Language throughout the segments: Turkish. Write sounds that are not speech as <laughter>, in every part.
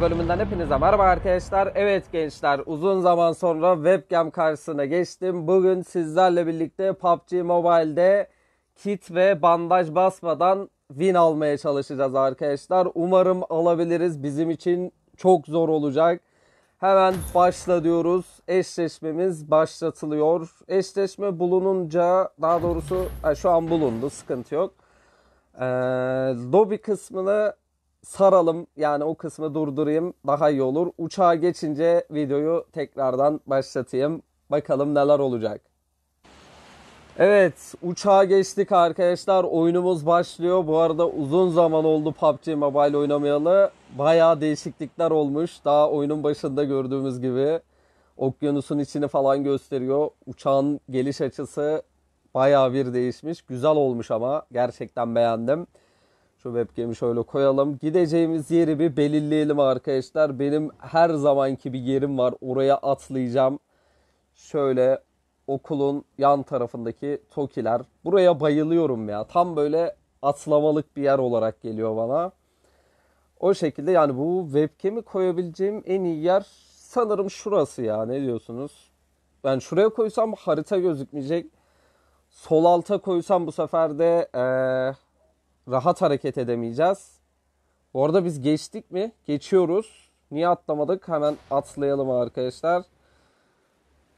bölümünden hepinize merhaba arkadaşlar. Evet gençler uzun zaman sonra webcam karşısına geçtim. Bugün sizlerle birlikte PUBG Mobile'de kit ve bandaj basmadan win almaya çalışacağız arkadaşlar. Umarım alabiliriz. Bizim için çok zor olacak. Hemen başla diyoruz. Eşleşmemiz başlatılıyor. Eşleşme bulununca daha doğrusu şu an bulundu sıkıntı yok. Ee, lobby kısmını saralım yani o kısmı durdurayım daha iyi olur. Uçağa geçince videoyu tekrardan başlatayım. Bakalım neler olacak. Evet uçağa geçtik arkadaşlar. Oyunumuz başlıyor. Bu arada uzun zaman oldu PUBG Mobile oynamayalı. Baya değişiklikler olmuş. Daha oyunun başında gördüğümüz gibi okyanusun içini falan gösteriyor. Uçağın geliş açısı baya bir değişmiş. Güzel olmuş ama gerçekten beğendim. Şu webcam'i şöyle koyalım. Gideceğimiz yeri bir belirleyelim arkadaşlar. Benim her zamanki bir yerim var. Oraya atlayacağım. Şöyle okulun yan tarafındaki Tokiler. Buraya bayılıyorum ya. Tam böyle atlamalık bir yer olarak geliyor bana. O şekilde yani bu webcam'i koyabileceğim en iyi yer sanırım şurası ya. Ne diyorsunuz? Ben yani şuraya koysam harita gözükmeyecek. Sol alta koysam bu sefer de ee, rahat hareket edemeyeceğiz. Bu arada biz geçtik mi? Geçiyoruz. Niye atlamadık? Hemen atlayalım arkadaşlar.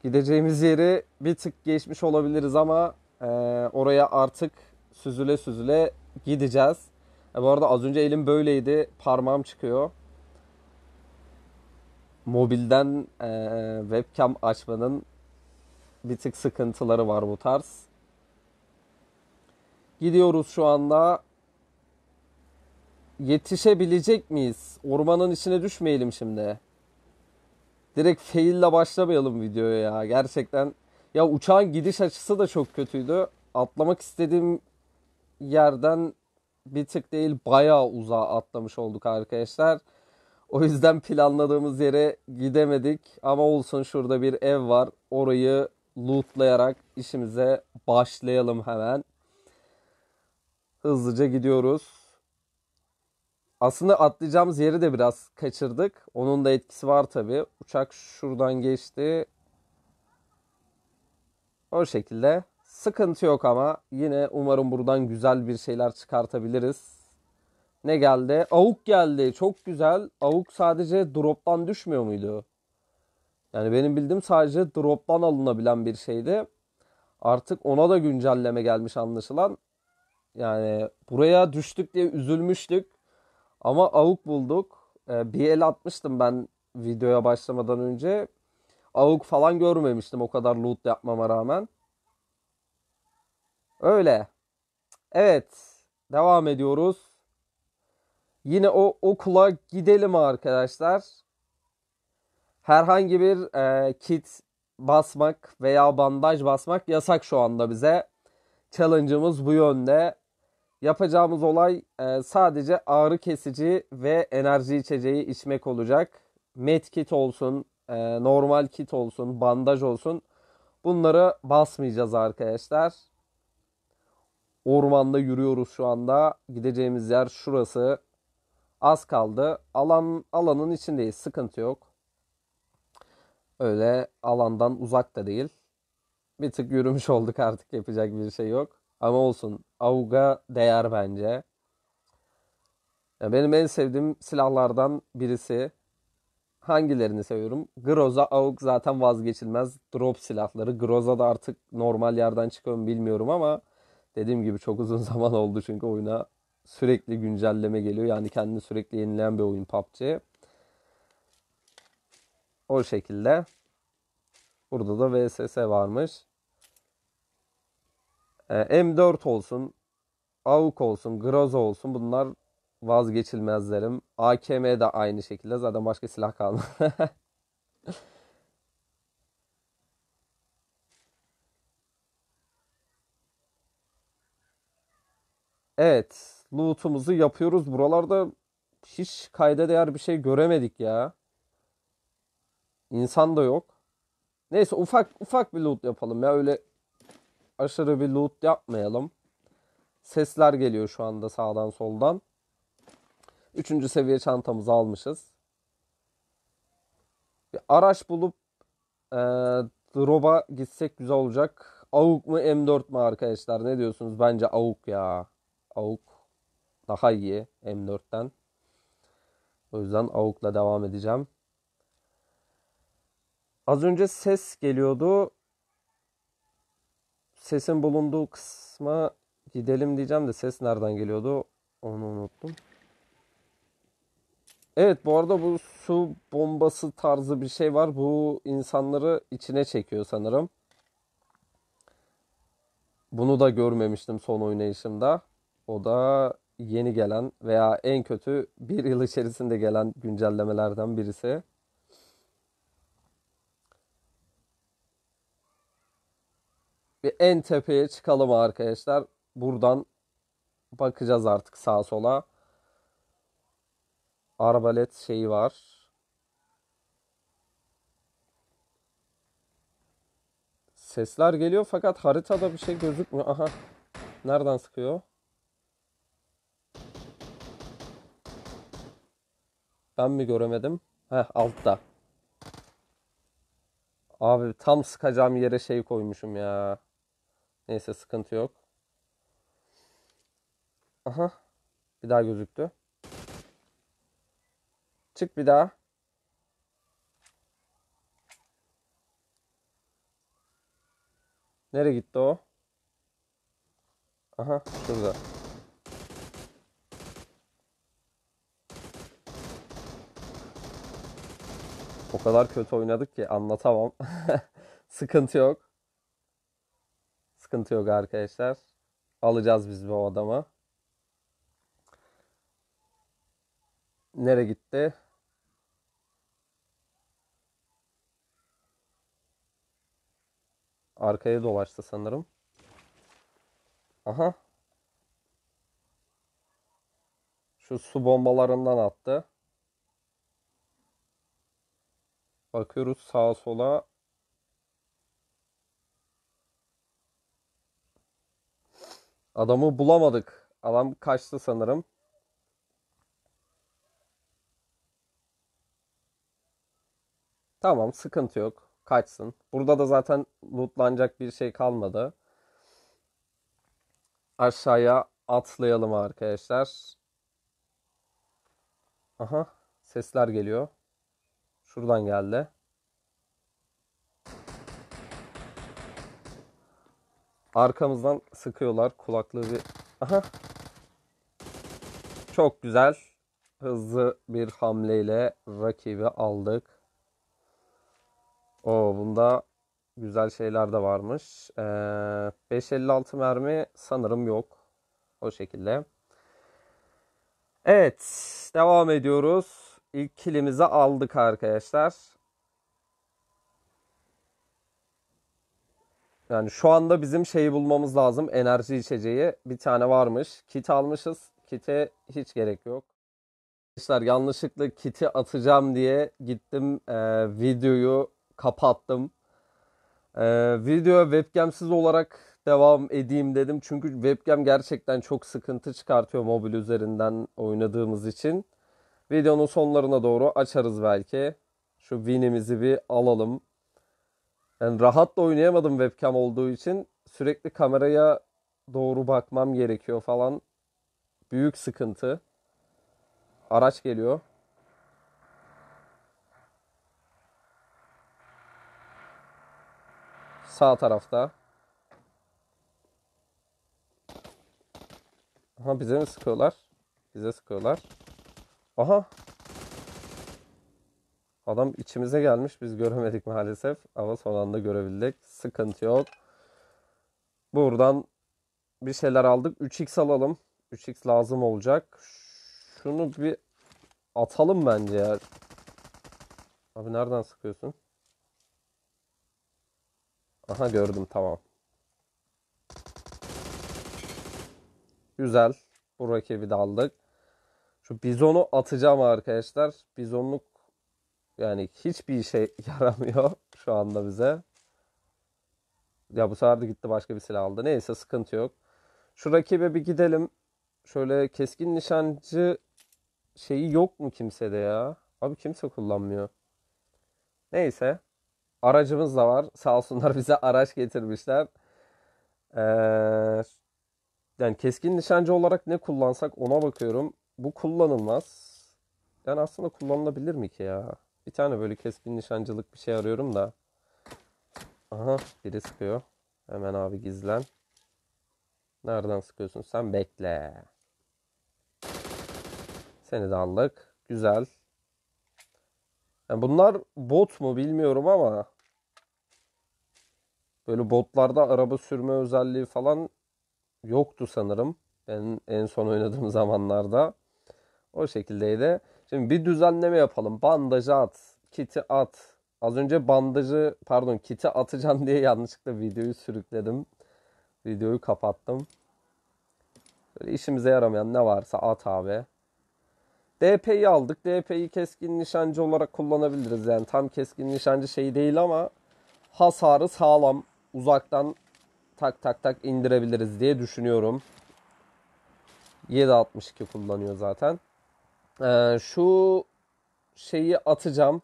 Gideceğimiz yeri bir tık geçmiş olabiliriz ama e, oraya artık süzüle süzüle gideceğiz. E, bu arada az önce elim böyleydi. Parmağım çıkıyor. Mobilden e, webcam açmanın bir tık sıkıntıları var bu tarz. Gidiyoruz şu anda yetişebilecek miyiz? Ormanın içine düşmeyelim şimdi. Direkt faille başlamayalım videoya ya. Gerçekten ya uçağın gidiş açısı da çok kötüydü. Atlamak istediğim yerden bir tık değil bayağı uzağa atlamış olduk arkadaşlar. O yüzden planladığımız yere gidemedik. Ama olsun şurada bir ev var. Orayı lootlayarak işimize başlayalım hemen. Hızlıca gidiyoruz aslında atlayacağımız yeri de biraz kaçırdık. Onun da etkisi var tabi. Uçak şuradan geçti. O şekilde. Sıkıntı yok ama yine umarım buradan güzel bir şeyler çıkartabiliriz. Ne geldi? Avuk geldi. Çok güzel. Avuk sadece drop'tan düşmüyor muydu? Yani benim bildiğim sadece drop'tan alınabilen bir şeydi. Artık ona da güncelleme gelmiş anlaşılan. Yani buraya düştük diye üzülmüştük. Ama avuk bulduk. E, bir el atmıştım ben videoya başlamadan önce. Avuk falan görmemiştim o kadar loot yapmama rağmen. Öyle. Evet. Devam ediyoruz. Yine o okula gidelim arkadaşlar. Herhangi bir e, kit basmak veya bandaj basmak yasak şu anda bize. Challenge'ımız bu yönde. Yapacağımız olay e, sadece ağrı kesici ve enerji içeceği içmek olacak. Med kit olsun, e, normal kit olsun, bandaj olsun. Bunları basmayacağız arkadaşlar. Ormanda yürüyoruz şu anda. Gideceğimiz yer şurası. Az kaldı. Alan alanın içindeyiz. Sıkıntı yok. Öyle alandan uzak da değil. Bir tık yürümüş olduk artık yapacak bir şey yok. Ama olsun. Avga değer bence. Yani benim en sevdiğim silahlardan birisi. Hangilerini seviyorum? Groza, avuk zaten vazgeçilmez drop silahları. Groza da artık normal yerden çıkıyor mu bilmiyorum ama dediğim gibi çok uzun <laughs> zaman oldu çünkü oyuna sürekli güncelleme geliyor. Yani kendini sürekli yenileyen bir oyun PUBG. O şekilde. Burada da VSS varmış. Ee, M4 olsun, AUK olsun, Groza olsun bunlar vazgeçilmezlerim. AKM de aynı şekilde zaten başka silah kalmadı. <laughs> evet lootumuzu yapıyoruz. Buralarda hiç kayda değer bir şey göremedik ya. İnsan da yok. Neyse ufak ufak bir loot yapalım ya öyle aşırı bir loot yapmayalım. Sesler geliyor şu anda sağdan soldan. Üçüncü seviye çantamızı almışız. Bir araç bulup e, drop'a gitsek güzel olacak. Avuk mu M4 mu arkadaşlar? Ne diyorsunuz? Bence Avuk ya. Avuk daha iyi M4'ten. O yüzden Avuk'la devam edeceğim. Az önce ses geliyordu sesin bulunduğu kısma gidelim diyeceğim de ses nereden geliyordu onu unuttum. Evet bu arada bu su bombası tarzı bir şey var. Bu insanları içine çekiyor sanırım. Bunu da görmemiştim son oynayışımda. O da yeni gelen veya en kötü bir yıl içerisinde gelen güncellemelerden birisi. bir en tepeye çıkalım arkadaşlar. Buradan bakacağız artık sağa sola. Arbalet şeyi var. Sesler geliyor fakat haritada bir şey gözükmüyor. Aha. Nereden sıkıyor? Ben mi göremedim? Heh altta. Abi tam sıkacağım yere şey koymuşum ya. Neyse sıkıntı yok. Aha. Bir daha gözüktü. Çık bir daha. Nereye gitti o? Aha şurada. O kadar kötü oynadık ki anlatamam. <laughs> Sıkıntı yok sıkıntı yok arkadaşlar. Alacağız biz bu adamı. Nere gitti? Arkaya dolaştı sanırım. Aha. Şu su bombalarından attı. Bakıyoruz sağa sola. Adamı bulamadık. Adam kaçtı sanırım. Tamam sıkıntı yok. Kaçsın. Burada da zaten lootlanacak bir şey kalmadı. Aşağıya atlayalım arkadaşlar. Aha sesler geliyor. Şuradan geldi. Arkamızdan sıkıyorlar. Kulaklığı bir... Aha. Çok güzel. Hızlı bir hamleyle rakibi aldık. O bunda güzel şeyler de varmış. Ee, 5.56 mermi sanırım yok. O şekilde. Evet. Devam ediyoruz. İlk kilimizi aldık arkadaşlar. Yani şu anda bizim şeyi bulmamız lazım. Enerji içeceği bir tane varmış. Kit almışız. Kite hiç gerek yok. Arkadaşlar yanlışlıkla kiti atacağım diye gittim e, videoyu kapattım. E, video webcamsiz olarak devam edeyim dedim. Çünkü webcam gerçekten çok sıkıntı çıkartıyor mobil üzerinden oynadığımız için. Videonun sonlarına doğru açarız belki. Şu win'imizi bir alalım. Yani rahat da oynayamadım webcam olduğu için sürekli kameraya doğru bakmam gerekiyor falan. Büyük sıkıntı. Araç geliyor. Sağ tarafta. Aha bize mi sıkıyorlar? Bize sıkıyorlar. Aha Adam içimize gelmiş. Biz göremedik maalesef. Ama son anda görebildik. Sıkıntı yok. Buradan bir şeyler aldık. 3x alalım. 3x lazım olacak. Şunu bir atalım bence ya. Abi nereden sıkıyorsun? Aha gördüm tamam. Güzel. Bu rakibi de aldık. Şu bizonu atacağım arkadaşlar. Bizonluk yani hiçbir işe <laughs> yaramıyor şu anda bize. Ya bu sefer de gitti başka bir silah aldı. Neyse sıkıntı yok. Şu rakibe bir gidelim. Şöyle keskin nişancı şeyi yok mu kimsede ya? Abi kimse kullanmıyor. Neyse. Aracımız da var. Sağ olsunlar <laughs> bize araç getirmişler. Ee, yani keskin nişancı olarak ne kullansak ona bakıyorum. Bu kullanılmaz. Yani aslında kullanılabilir mi ki ya? Bir tane böyle keskin nişancılık bir şey arıyorum da. Aha biri sıkıyor. Hemen abi gizlen. Nereden sıkıyorsun sen? Bekle. Seni de aldık. Güzel. Yani bunlar bot mu bilmiyorum ama böyle botlarda araba sürme özelliği falan yoktu sanırım. Ben en son oynadığım <laughs> zamanlarda o şekildeydi. Şimdi bir düzenleme yapalım. Bandajı at, kiti at. Az önce bandajı pardon kiti atacağım diye yanlışlıkla videoyu sürükledim. Videoyu kapattım. Böyle işimize yaramayan ne varsa at abi. DP'yi aldık. DP'yi keskin nişancı olarak kullanabiliriz. Yani tam keskin nişancı şeyi değil ama hasarı sağlam. Uzaktan tak tak tak indirebiliriz diye düşünüyorum. 7.62 kullanıyor zaten. Ee, şu şeyi atacağım.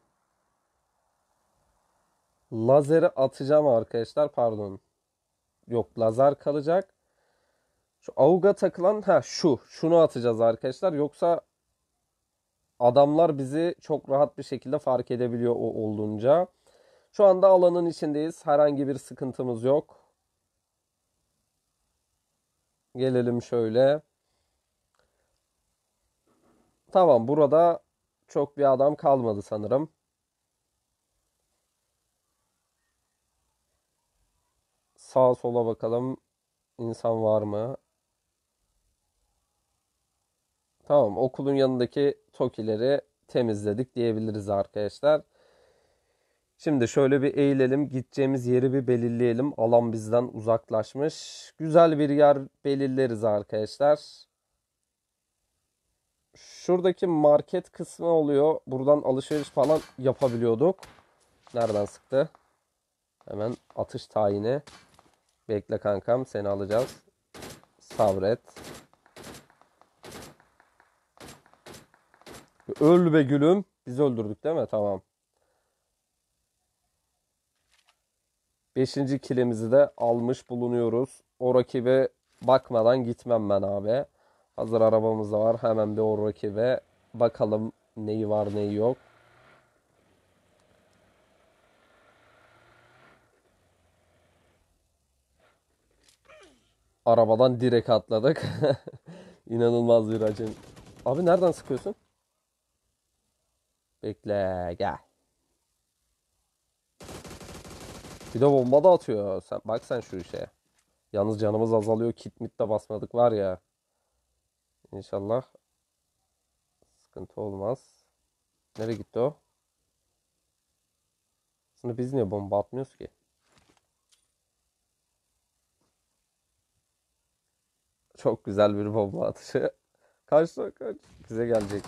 Lazeri atacağım arkadaşlar. Pardon. Yok lazer kalacak. Şu avuga takılan ha şu. Şunu atacağız arkadaşlar. Yoksa adamlar bizi çok rahat bir şekilde fark edebiliyor o olduğunca. Şu anda alanın içindeyiz. Herhangi bir sıkıntımız yok. Gelelim şöyle. Tamam burada çok bir adam kalmadı sanırım. Sağa sola bakalım. İnsan var mı? Tamam okulun yanındaki tokileri temizledik diyebiliriz arkadaşlar. Şimdi şöyle bir eğilelim. Gideceğimiz yeri bir belirleyelim. Alan bizden uzaklaşmış. Güzel bir yer belirleriz arkadaşlar şuradaki market kısmı oluyor. Buradan alışveriş falan yapabiliyorduk. Nereden sıktı? Hemen atış tayini. Bekle kankam seni alacağız. Sabret. Öl be gülüm. bizi öldürdük değil mi? Tamam. Beşinci kilimizi de almış bulunuyoruz. O rakibe bakmadan gitmem ben abi. Hazır arabamız da var. Hemen bir o rakibe bakalım neyi var neyi yok. Arabadan direkt atladık. <laughs> İnanılmaz bir acem. Abi nereden sıkıyorsun? Bekle gel. Bir de bomba da atıyor. Sen, bak sen şu işe. Yalnız canımız azalıyor. Kitmit de basmadık var ya. İnşallah sıkıntı olmaz. Nereye gitti o? Aslında biz niye bomba atmıyoruz ki? Çok güzel bir bomba atışı. <laughs> Kaçta kaç. Bize gelecek.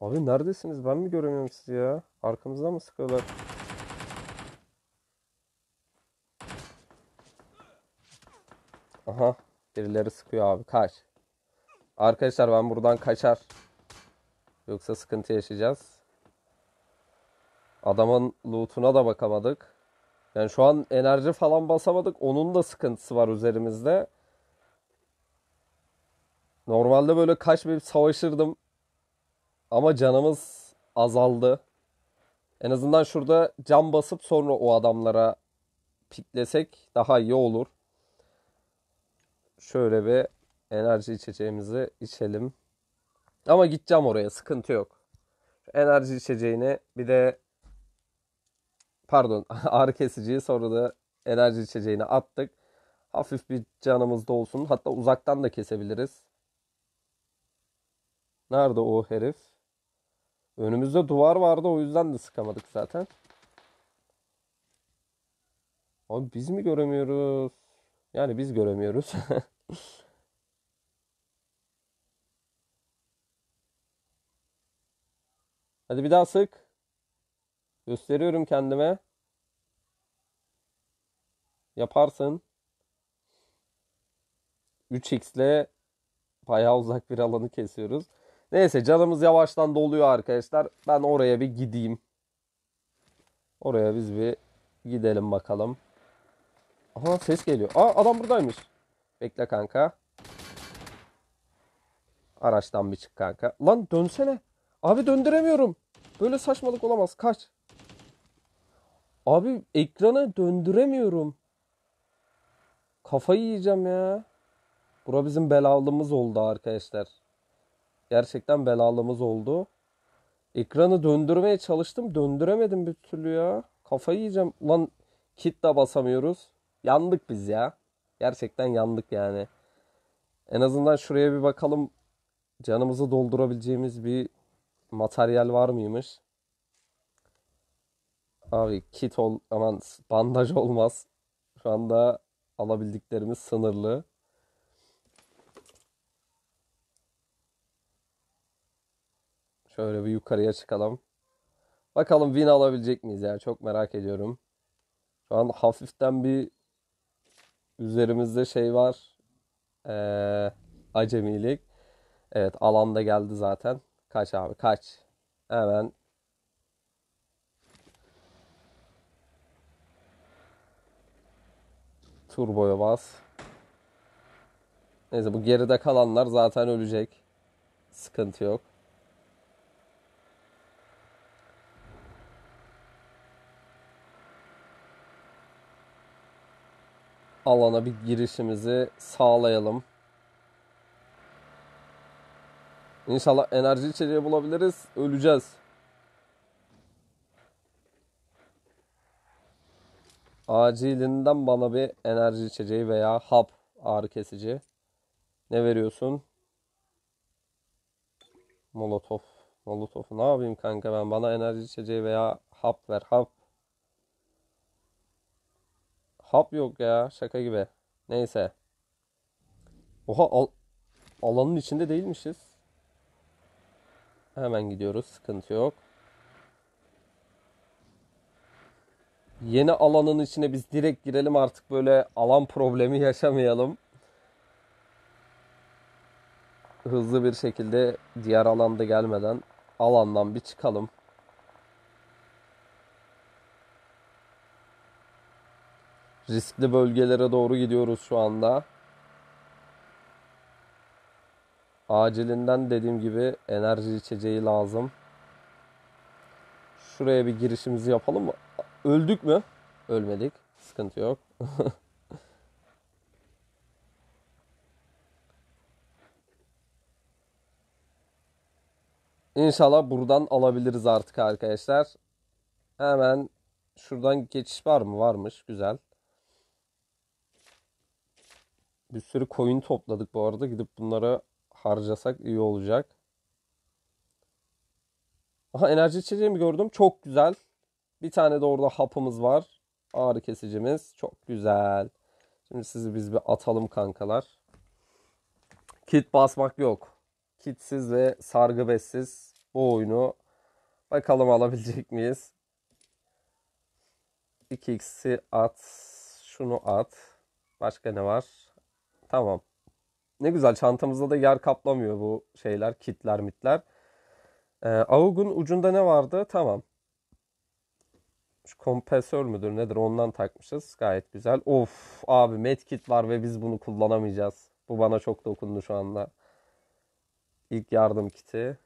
Abi neredesiniz? Ben mi göremiyorum sizi ya? Arkamızda mı sıkıyorlar? Aha. Birileri sıkıyor abi. Kaç. Arkadaşlar ben buradan kaçar. Yoksa sıkıntı yaşayacağız. Adamın loot'una da bakamadık. Yani şu an enerji falan basamadık. Onun da sıkıntısı var üzerimizde. Normalde böyle kaçmayıp savaşırdım. Ama canımız azaldı. En azından şurada cam basıp sonra o adamlara piklesek daha iyi olur şöyle bir enerji içeceğimizi içelim. Ama gideceğim oraya sıkıntı yok. Enerji içeceğini bir de pardon <laughs> ağrı kesiciyi sonra da enerji içeceğini attık. Hafif bir canımız da olsun. Hatta uzaktan da kesebiliriz. Nerede o herif? Önümüzde duvar vardı o yüzden de sıkamadık zaten. Abi biz mi göremiyoruz? Yani biz göremiyoruz. <laughs> Hadi bir daha sık. Gösteriyorum kendime. Yaparsın. 3x ile bayağı uzak bir alanı kesiyoruz. Neyse canımız yavaştan doluyor arkadaşlar. Ben oraya bir gideyim. Oraya biz bir gidelim bakalım. Aha ses geliyor. Aa adam buradaymış. Bekle kanka. Araçtan bir çık kanka. Lan dönsene. Abi döndüremiyorum. Böyle saçmalık olamaz. Kaç. Abi ekranı döndüremiyorum. Kafayı yiyeceğim ya. Bura bizim belalımız oldu arkadaşlar. Gerçekten belalımız oldu. Ekranı döndürmeye çalıştım. Döndüremedim bir türlü ya. Kafayı yiyeceğim. Lan kit de basamıyoruz yandık biz ya. Gerçekten yandık yani. En azından şuraya bir bakalım. Canımızı doldurabileceğimiz bir materyal var mıymış? Abi kit ol aman bandaj olmaz. Şu anda alabildiklerimiz sınırlı. Şöyle bir yukarıya çıkalım. Bakalım win alabilecek miyiz ya? Çok merak ediyorum. Şu an hafiften bir üzerimizde şey var. Ee, acemilik. Evet alanda geldi zaten. Kaç abi kaç. Hemen Turboya bas. Neyse bu geride kalanlar zaten ölecek. Sıkıntı yok. alana bir girişimizi sağlayalım. İnşallah enerji içeriği bulabiliriz. Öleceğiz. Acilinden bana bir enerji içeceği veya hap ağrı kesici. Ne veriyorsun? Molotov. Molotov ne yapayım kanka ben? Bana enerji içeceği veya hap ver. Hap Hap yok ya. Şaka gibi. Neyse. Oha al alanın içinde değilmişiz. Hemen gidiyoruz. Sıkıntı yok. Yeni alanın içine biz direkt girelim artık böyle alan problemi <laughs> yaşamayalım. Hızlı bir şekilde diğer alanda gelmeden alandan bir çıkalım. Riskli bölgelere doğru gidiyoruz şu anda. Acilinden dediğim gibi enerji içeceği lazım. Şuraya bir girişimizi yapalım mı? Öldük mü? Ölmedik. Sıkıntı yok. <laughs> İnşallah buradan alabiliriz artık arkadaşlar. Hemen şuradan geçiş var mı? Varmış. Güzel. Bir sürü coin topladık bu arada. Gidip bunlara harcasak iyi olacak. Aha enerji içeceğimi gördüm. Çok güzel. Bir tane de orada hapımız var. Ağrı kesicimiz. Çok güzel. Şimdi sizi biz bir atalım kankalar. Kit basmak yok. Kitsiz ve sargı bessiz bu oyunu bakalım alabilecek miyiz? 2x'i at. Şunu at. Başka ne var? Tamam. Ne güzel çantamızda da yer kaplamıyor bu şeyler, kitler, mitler. E, ee, avugun ucunda ne vardı? Tamam. Şu kompresör müdür nedir ondan takmışız. Gayet güzel. Of abi medkit var ve biz bunu kullanamayacağız. Bu bana çok dokundu şu anda. İlk yardım kiti.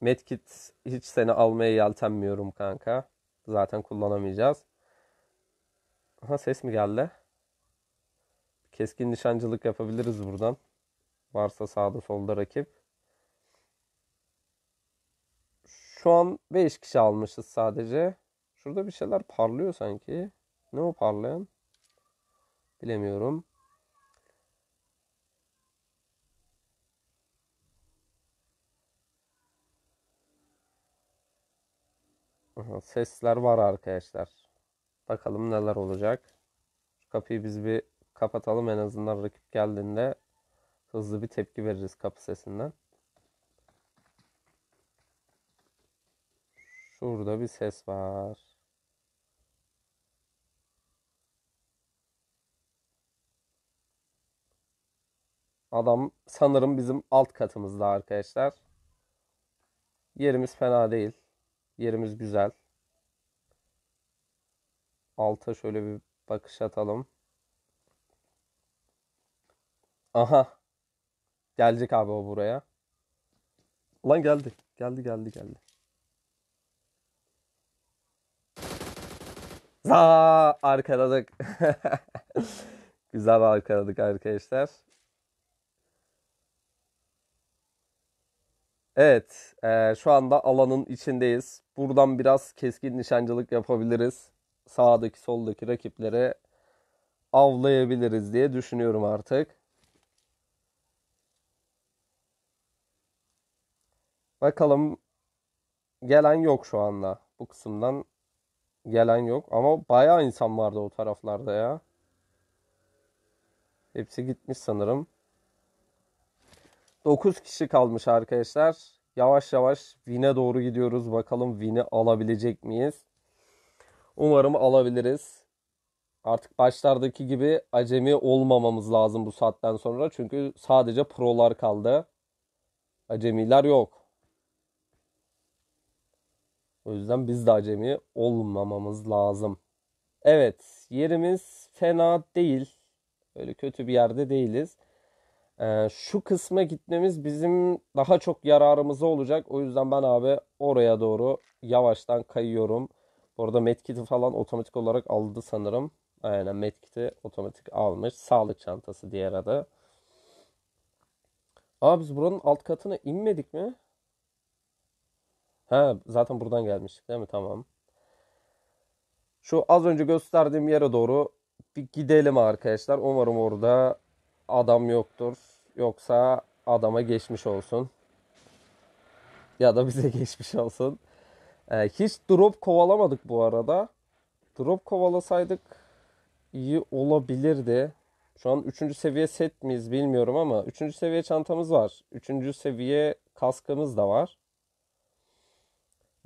Medkit hiç seni almaya yeltenmiyorum kanka. Zaten kullanamayacağız. Aha ses mi geldi? Keskin nişancılık yapabiliriz buradan. Varsa sağda solda rakip. Şu an 5 kişi almışız sadece. Şurada bir şeyler parlıyor sanki. Ne o parlayan? Bilemiyorum. sesler var arkadaşlar. Bakalım neler olacak. Şu kapıyı biz bir kapatalım en azından rakip geldiğinde hızlı bir tepki veririz kapı sesinden. Şurada bir ses var. Adam sanırım bizim alt katımızda arkadaşlar. Yerimiz fena değil. Yerimiz güzel. Alta şöyle bir bakış atalım. Aha. Gelecek abi o buraya. Lan geldi. Geldi geldi geldi. Za arkaladık. <laughs> Güzel arkaladık arkadaşlar. Evet, e, şu anda alanın içindeyiz. Buradan biraz keskin nişancılık yapabiliriz. Sağdaki, soldaki rakipleri avlayabiliriz diye düşünüyorum artık. Bakalım gelen yok şu anda. Bu kısımdan gelen yok. Ama bayağı insan vardı o taraflarda ya. Hepsi gitmiş sanırım. 9 kişi kalmış arkadaşlar. Yavaş yavaş Vin'e doğru gidiyoruz. Bakalım Vin'i alabilecek miyiz? Umarım alabiliriz. Artık başlardaki gibi acemi olmamamız lazım bu saatten sonra. Çünkü sadece prolar kaldı. Acemiler yok. O yüzden biz de acemi olmamamız lazım. Evet yerimiz fena değil. Öyle kötü bir yerde değiliz. Ee, şu kısma gitmemiz bizim daha çok yararımıza olacak. O yüzden ben abi oraya doğru yavaştan kayıyorum. Bu arada medkit'i falan otomatik olarak aldı sanırım. Aynen medkit'i otomatik almış. Sağlık çantası diğer adı. Abi biz buranın alt katına inmedik mi? Ha zaten buradan gelmiştik değil mi? Tamam. Şu az önce gösterdiğim yere doğru bir gidelim arkadaşlar. Umarım orada adam yoktur. Yoksa adama geçmiş olsun. Ya da bize <laughs> geçmiş olsun. Ee, hiç drop kovalamadık bu arada. Drop kovalasaydık iyi olabilirdi. Şu an 3. seviye set miyiz bilmiyorum ama 3. seviye çantamız var. 3. seviye kaskımız da var.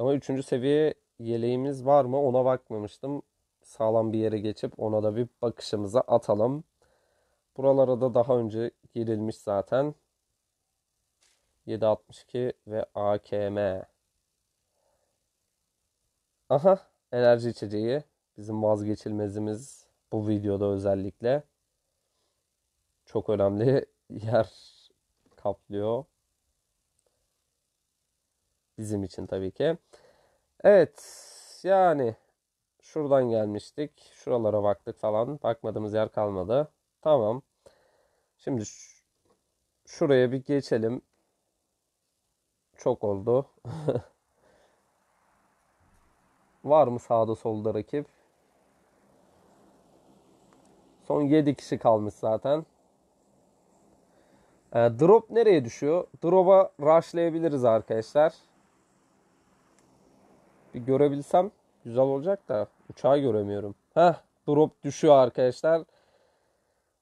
Ama üçüncü seviye yeleğimiz var mı ona bakmamıştım. Sağlam bir yere geçip ona da bir bakışımıza atalım. Buralara da daha önce girilmiş zaten. 762 ve AKM. Aha enerji içeceği bizim vazgeçilmezimiz bu videoda özellikle çok önemli <laughs> yer kaplıyor. Bizim için tabii ki. Evet yani şuradan gelmiştik. Şuralara baktık falan. Bakmadığımız yer kalmadı. Tamam. Şimdi şuraya bir geçelim. Çok oldu. <laughs> Var mı sağda solda rakip? Son 7 kişi kalmış zaten. E, drop nereye düşüyor? Drop'a rushlayabiliriz arkadaşlar. Bir görebilsem güzel olacak da uçağı göremiyorum. Heh drop düşüyor arkadaşlar.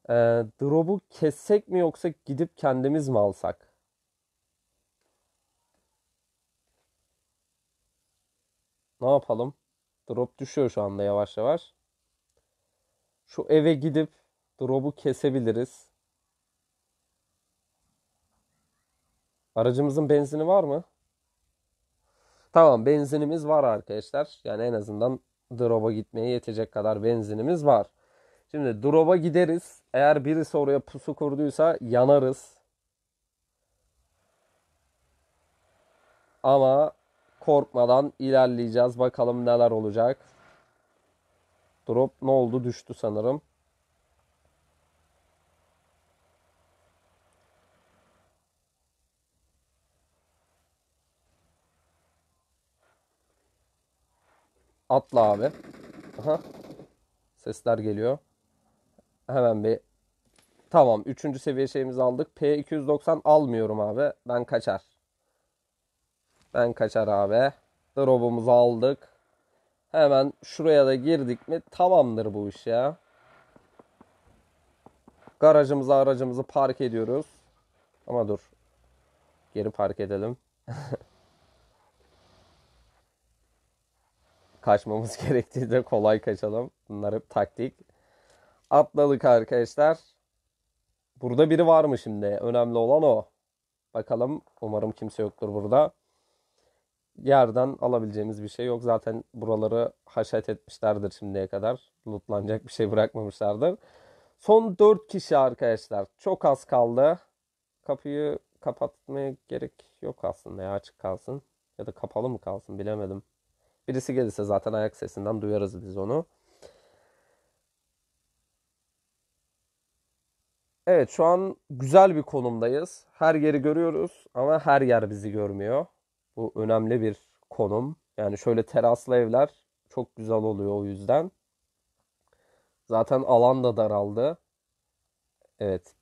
Ee, drop'u kessek mi yoksa gidip kendimiz mi alsak? Ne yapalım? Drop düşüyor şu anda yavaş yavaş. Şu eve gidip drop'u kesebiliriz. Aracımızın benzini var mı? Tamam benzinimiz var arkadaşlar. Yani en azından drop'a gitmeye yetecek kadar benzinimiz var. Şimdi drop'a gideriz. Eğer birisi oraya pusu kurduysa yanarız. Ama korkmadan ilerleyeceğiz. Bakalım neler olacak. Drop ne oldu? Düştü sanırım. Atla abi. Aha. Sesler geliyor. Hemen bir Tamam. Üçüncü seviye şeyimizi aldık. P290 almıyorum abi. Ben kaçar. Ben kaçar abi. Drop'umuzu aldık. Hemen şuraya da girdik mi tamamdır bu iş ya. Garajımıza aracımızı park ediyoruz. Ama dur. Geri park edelim. <laughs> kaçmamız <laughs> gerektiği de kolay kaçalım. Bunlar hep taktik. Atladık arkadaşlar. Burada biri var mı şimdi? Önemli olan o. Bakalım. Umarım kimse yoktur burada. Yerden alabileceğimiz bir şey yok. Zaten buraları haşet etmişlerdir şimdiye kadar. Lutlanacak bir şey bırakmamışlardır. Son 4 kişi arkadaşlar. Çok az kaldı. Kapıyı kapatmaya gerek yok aslında ya. Açık kalsın. Ya da kapalı mı kalsın bilemedim. Birisi gelirse zaten ayak sesinden duyarız biz onu. Evet şu an güzel bir konumdayız. Her yeri görüyoruz ama her yer bizi görmüyor. Bu önemli bir konum. Yani şöyle teraslı evler çok güzel oluyor o yüzden. Zaten alan da daraldı. Evet.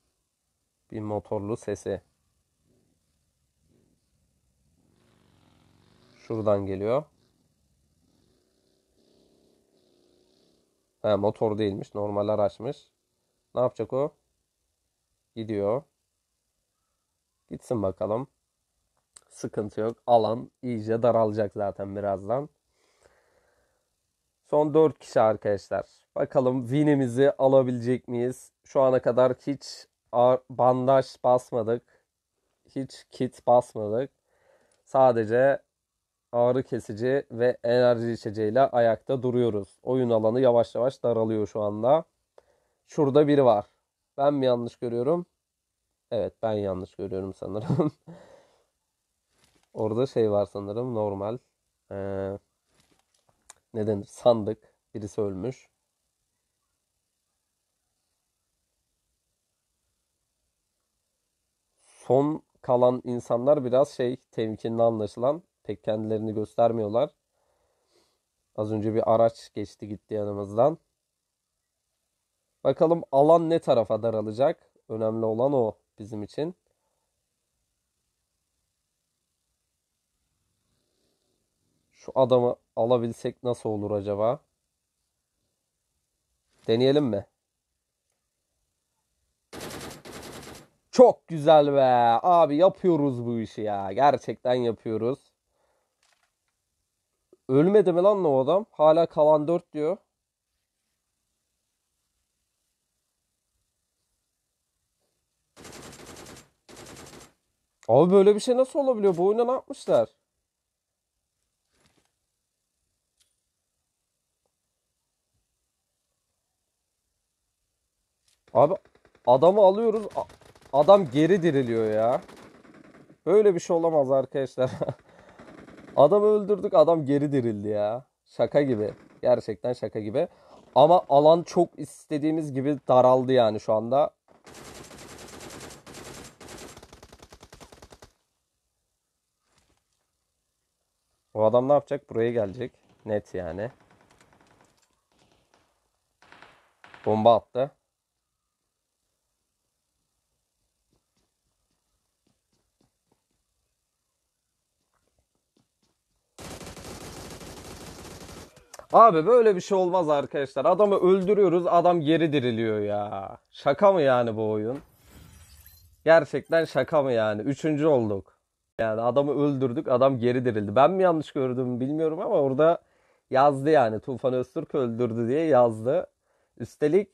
Bir motorlu sesi. Şuradan geliyor. Ha, motor değilmiş. Normal araçmış. Ne yapacak o? Gidiyor. Gitsin bakalım. Sıkıntı yok. Alan iyice daralacak zaten birazdan. Son 4 kişi arkadaşlar. Bakalım vinimizi alabilecek miyiz? Şu ana kadar hiç bandaj basmadık. Hiç kit basmadık. Sadece ağrı kesici ve enerji içeceğiyle ayakta duruyoruz. Oyun alanı yavaş yavaş daralıyor şu anda. Şurada biri var. Ben mi yanlış görüyorum? Evet ben yanlış görüyorum sanırım. <laughs> Orada şey var sanırım normal. Ee, ne denir? Sandık. Birisi ölmüş. Son kalan insanlar biraz şey temkinli anlaşılan Pek kendilerini göstermiyorlar. Az önce bir araç geçti gitti yanımızdan. Bakalım alan ne tarafa daralacak? Önemli olan o bizim için. Şu adamı alabilsek nasıl olur acaba? Deneyelim mi? Çok güzel be. Abi yapıyoruz bu işi ya. Gerçekten yapıyoruz. Ölmedi mi lan o adam? Hala kalan 4 diyor. Abi böyle bir şey nasıl olabiliyor? Bu oyuna ne yapmışlar? Abi adamı alıyoruz. Adam geri diriliyor ya. Böyle bir şey olamaz arkadaşlar. <laughs> Adam öldürdük adam geri dirildi ya. Şaka gibi. Gerçekten şaka gibi. Ama alan çok istediğimiz gibi daraldı yani şu anda. O adam ne yapacak? Buraya gelecek. Net yani. Bomba attı. Abi böyle bir şey olmaz arkadaşlar. Adamı öldürüyoruz adam geri diriliyor ya. Şaka mı yani bu oyun? Gerçekten şaka mı yani? Üçüncü olduk. Yani adamı öldürdük adam geri dirildi. Ben mi yanlış gördüm bilmiyorum ama orada yazdı yani. Tufan Öztürk öldürdü diye yazdı. Üstelik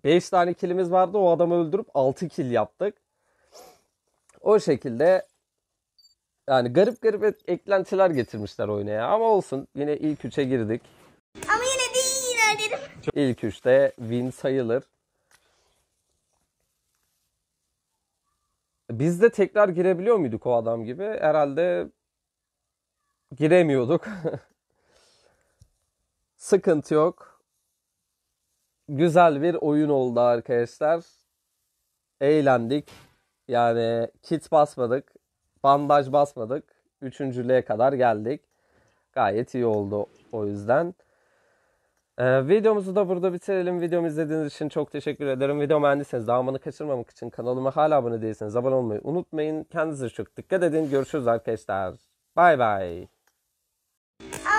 ee, tane kilimiz vardı. O adamı öldürüp 6 kil yaptık. O şekilde yani garip garip eklentiler getirmişler oyuna ya. Ama olsun yine ilk üçe girdik. Ama yine de iyi yine dedim. İlk üçte win sayılır. Biz de tekrar girebiliyor muyduk o adam gibi? Herhalde giremiyorduk. <laughs> Sıkıntı yok. Güzel bir oyun oldu arkadaşlar. Eğlendik. Yani kit basmadık bandaj basmadık. Üçüncülüğe kadar geldik. Gayet iyi oldu o yüzden. Ee, videomuzu da burada bitirelim. Videomu izlediğiniz için çok teşekkür ederim. Video beğendiyseniz dağımını kaçırmamak için kanalıma hala abone değilseniz abone olmayı unutmayın. Kendinize çok dikkat edin. Görüşürüz arkadaşlar. Bay bay.